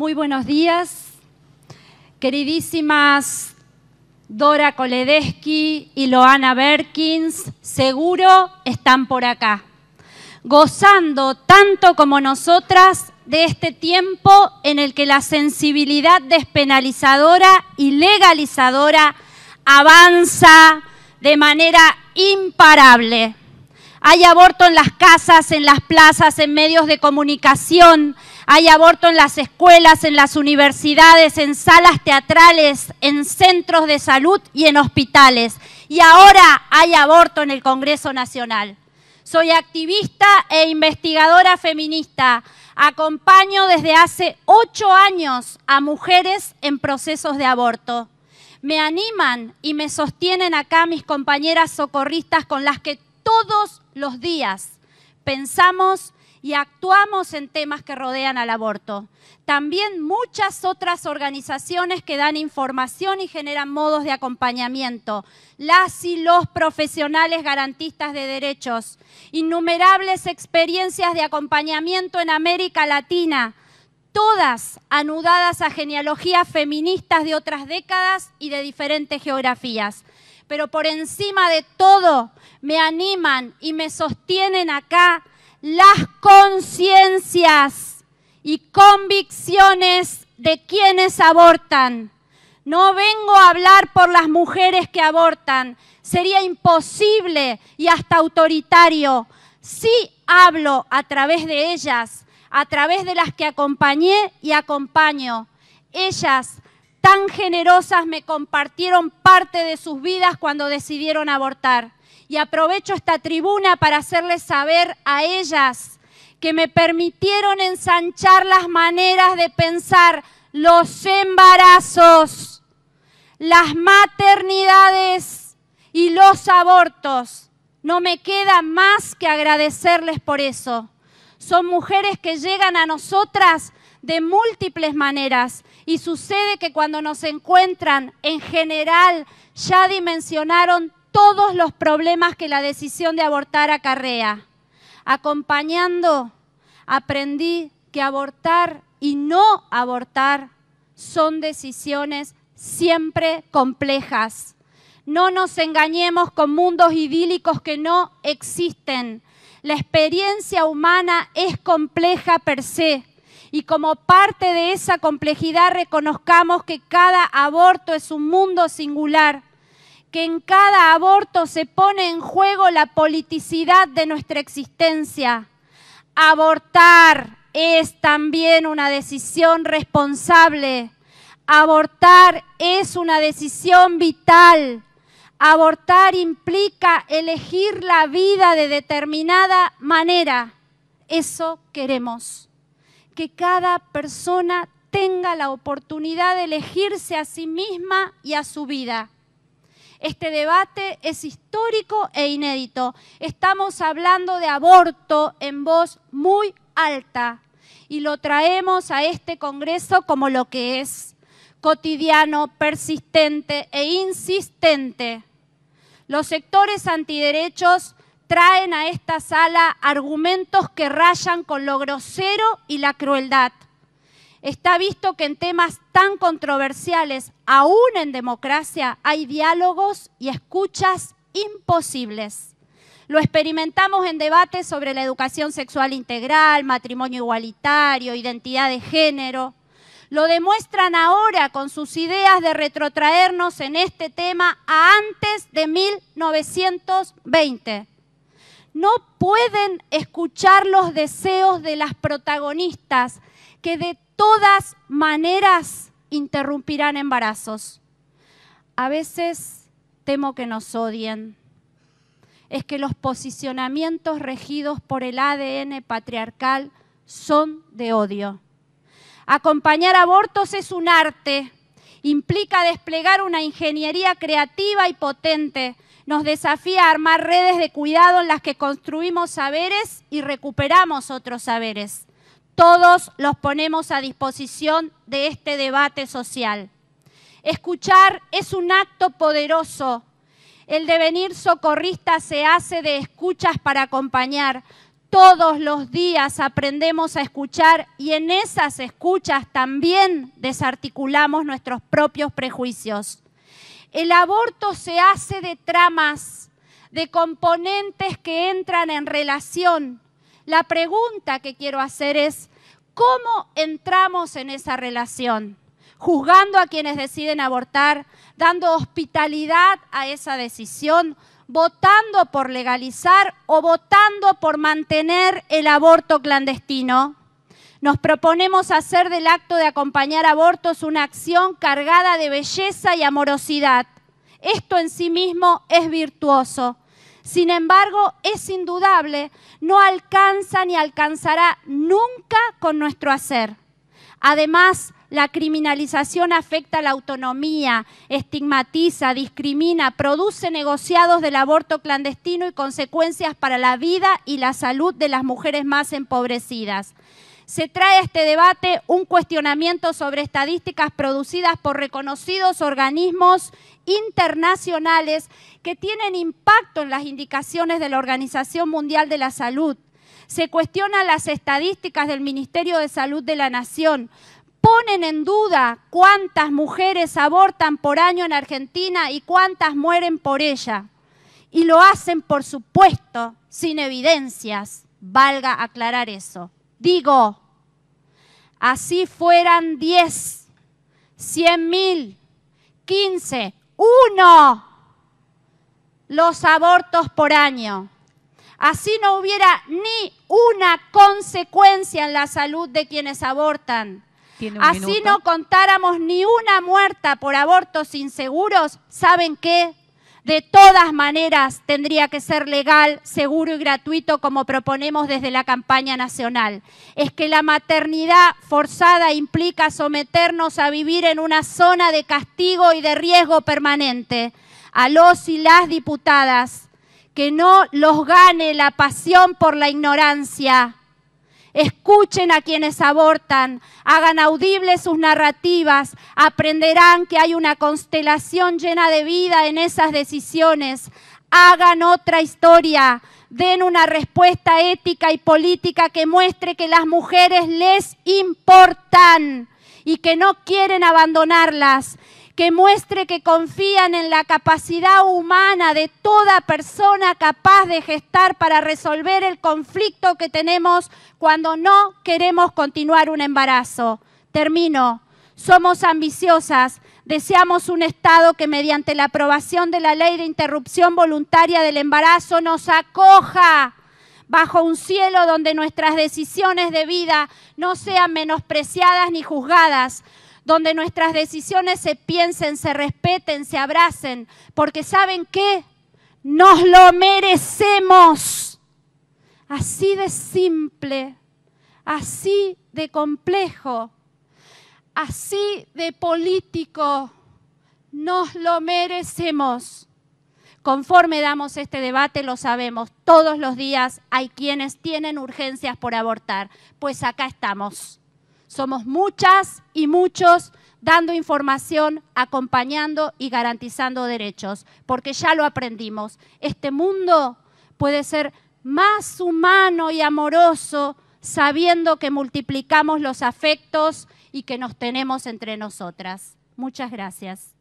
Muy buenos días, queridísimas Dora Koledesky y Loana Berkins, seguro están por acá, gozando tanto como nosotras de este tiempo en el que la sensibilidad despenalizadora y legalizadora avanza de manera imparable. Hay aborto en las casas, en las plazas, en medios de comunicación, hay aborto en las escuelas, en las universidades, en salas teatrales, en centros de salud y en hospitales. Y ahora hay aborto en el Congreso Nacional. Soy activista e investigadora feminista. Acompaño desde hace ocho años a mujeres en procesos de aborto. Me animan y me sostienen acá mis compañeras socorristas con las que todos los días pensamos, y actuamos en temas que rodean al aborto. También muchas otras organizaciones que dan información y generan modos de acompañamiento. Las y los profesionales garantistas de derechos. Innumerables experiencias de acompañamiento en América Latina. Todas anudadas a genealogías feministas de otras décadas y de diferentes geografías pero por encima de todo me animan y me sostienen acá las conciencias y convicciones de quienes abortan. No vengo a hablar por las mujeres que abortan, sería imposible y hasta autoritario. si hablo a través de ellas, a través de las que acompañé y acompaño. Ellas, tan generosas, me compartieron parte de sus vidas cuando decidieron abortar y aprovecho esta tribuna para hacerles saber a ellas que me permitieron ensanchar las maneras de pensar los embarazos, las maternidades y los abortos. No me queda más que agradecerles por eso. Son mujeres que llegan a nosotras de múltiples maneras y sucede que cuando nos encuentran, en general, ya dimensionaron todos los problemas que la decisión de abortar acarrea. Acompañando, aprendí que abortar y no abortar son decisiones siempre complejas. No nos engañemos con mundos idílicos que no existen. La experiencia humana es compleja per se y como parte de esa complejidad reconozcamos que cada aborto es un mundo singular que en cada aborto se pone en juego la politicidad de nuestra existencia. Abortar es también una decisión responsable. Abortar es una decisión vital. Abortar implica elegir la vida de determinada manera. Eso queremos. Que cada persona tenga la oportunidad de elegirse a sí misma y a su vida. Este debate es histórico e inédito. Estamos hablando de aborto en voz muy alta y lo traemos a este Congreso como lo que es, cotidiano, persistente e insistente. Los sectores antiderechos traen a esta sala argumentos que rayan con lo grosero y la crueldad. Está visto que en temas tan controversiales, aún en democracia, hay diálogos y escuchas imposibles. Lo experimentamos en debates sobre la educación sexual integral, matrimonio igualitario, identidad de género. Lo demuestran ahora con sus ideas de retrotraernos en este tema a antes de 1920. No pueden escuchar los deseos de las protagonistas que de todas maneras interrumpirán embarazos. A veces temo que nos odien. Es que los posicionamientos regidos por el ADN patriarcal son de odio. Acompañar abortos es un arte, implica desplegar una ingeniería creativa y potente. Nos desafía a armar redes de cuidado en las que construimos saberes y recuperamos otros saberes todos los ponemos a disposición de este debate social. Escuchar es un acto poderoso. El devenir socorrista se hace de escuchas para acompañar. Todos los días aprendemos a escuchar y en esas escuchas también desarticulamos nuestros propios prejuicios. El aborto se hace de tramas, de componentes que entran en relación. La pregunta que quiero hacer es, ¿Cómo entramos en esa relación? Juzgando a quienes deciden abortar, dando hospitalidad a esa decisión, votando por legalizar o votando por mantener el aborto clandestino. Nos proponemos hacer del acto de acompañar abortos una acción cargada de belleza y amorosidad. Esto en sí mismo es virtuoso. Sin embargo, es indudable, no alcanza ni alcanzará nunca con nuestro hacer. Además, la criminalización afecta la autonomía, estigmatiza, discrimina, produce negociados del aborto clandestino y consecuencias para la vida y la salud de las mujeres más empobrecidas se trae a este debate un cuestionamiento sobre estadísticas producidas por reconocidos organismos internacionales que tienen impacto en las indicaciones de la Organización Mundial de la Salud. Se cuestionan las estadísticas del Ministerio de Salud de la Nación, ponen en duda cuántas mujeres abortan por año en Argentina y cuántas mueren por ella. Y lo hacen, por supuesto, sin evidencias. Valga aclarar eso digo, así fueran diez, cien mil, quince, uno los abortos por año. Así no hubiera ni una consecuencia en la salud de quienes abortan. Así no contáramos ni una muerta por abortos inseguros, ¿saben qué? de todas maneras tendría que ser legal, seguro y gratuito como proponemos desde la campaña nacional. Es que la maternidad forzada implica someternos a vivir en una zona de castigo y de riesgo permanente. A los y las diputadas, que no los gane la pasión por la ignorancia, Escuchen a quienes abortan, hagan audibles sus narrativas, aprenderán que hay una constelación llena de vida en esas decisiones. Hagan otra historia, den una respuesta ética y política que muestre que las mujeres les importan y que no quieren abandonarlas, que muestre que confían en la capacidad humana de toda persona capaz de gestar para resolver el conflicto que tenemos cuando no queremos continuar un embarazo. Termino. Somos ambiciosas, Deseamos un Estado que mediante la aprobación de la ley de interrupción voluntaria del embarazo nos acoja bajo un cielo donde nuestras decisiones de vida no sean menospreciadas ni juzgadas donde nuestras decisiones se piensen, se respeten, se abracen, porque ¿saben qué? Nos lo merecemos. Así de simple, así de complejo, así de político, nos lo merecemos. Conforme damos este debate, lo sabemos, todos los días hay quienes tienen urgencias por abortar, pues acá estamos. Somos muchas y muchos dando información, acompañando y garantizando derechos, porque ya lo aprendimos. Este mundo puede ser más humano y amoroso sabiendo que multiplicamos los afectos y que nos tenemos entre nosotras. Muchas gracias.